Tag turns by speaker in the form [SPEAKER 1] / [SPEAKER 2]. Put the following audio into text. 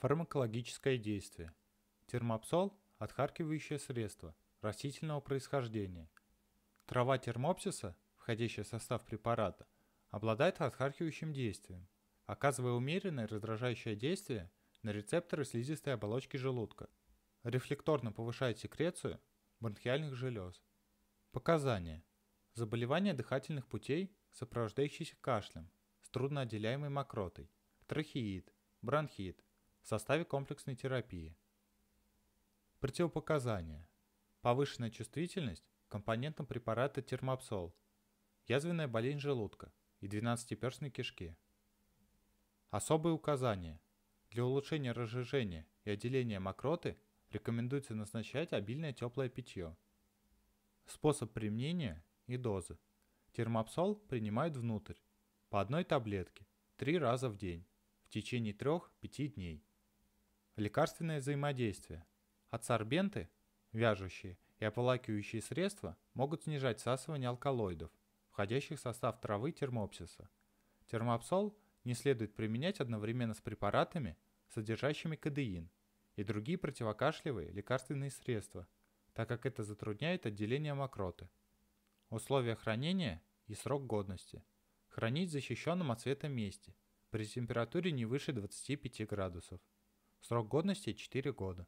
[SPEAKER 1] Фармакологическое действие. Термопсол – отхаркивающее средство растительного происхождения. Трава термопсиса, входящая в состав препарата, обладает отхаркивающим действием, оказывая умеренное раздражающее действие на рецепторы слизистой оболочки желудка, рефлекторно повышает секрецию бронхиальных желез. Показания. Заболевания дыхательных путей, сопровождающиеся кашлем, с трудноотделяемой мокротой, трахеид, бронхит, составе комплексной терапии. Противопоказания. Повышенная чувствительность к компонентам препарата термопсол, язвенная болезнь желудка и 12-перстной кишки. Особые указания. Для улучшения разжижения и отделения мокроты рекомендуется назначать обильное теплое питье. Способ применения и дозы. Термопсол принимают внутрь, по одной таблетке, три раза в день, в течение 3-5 дней. Лекарственное взаимодействие. Адсорбенты, вяжущие и оплакивающие средства могут снижать всасывание алкалоидов, входящих в состав травы термопсиса. Термопсол не следует применять одновременно с препаратами, содержащими кадеин, и другие противокашлевые лекарственные средства, так как это затрудняет отделение мокроты. Условия хранения и срок годности. Хранить в защищенном от света месте при температуре не выше 25 градусов. Срок годности 4 года.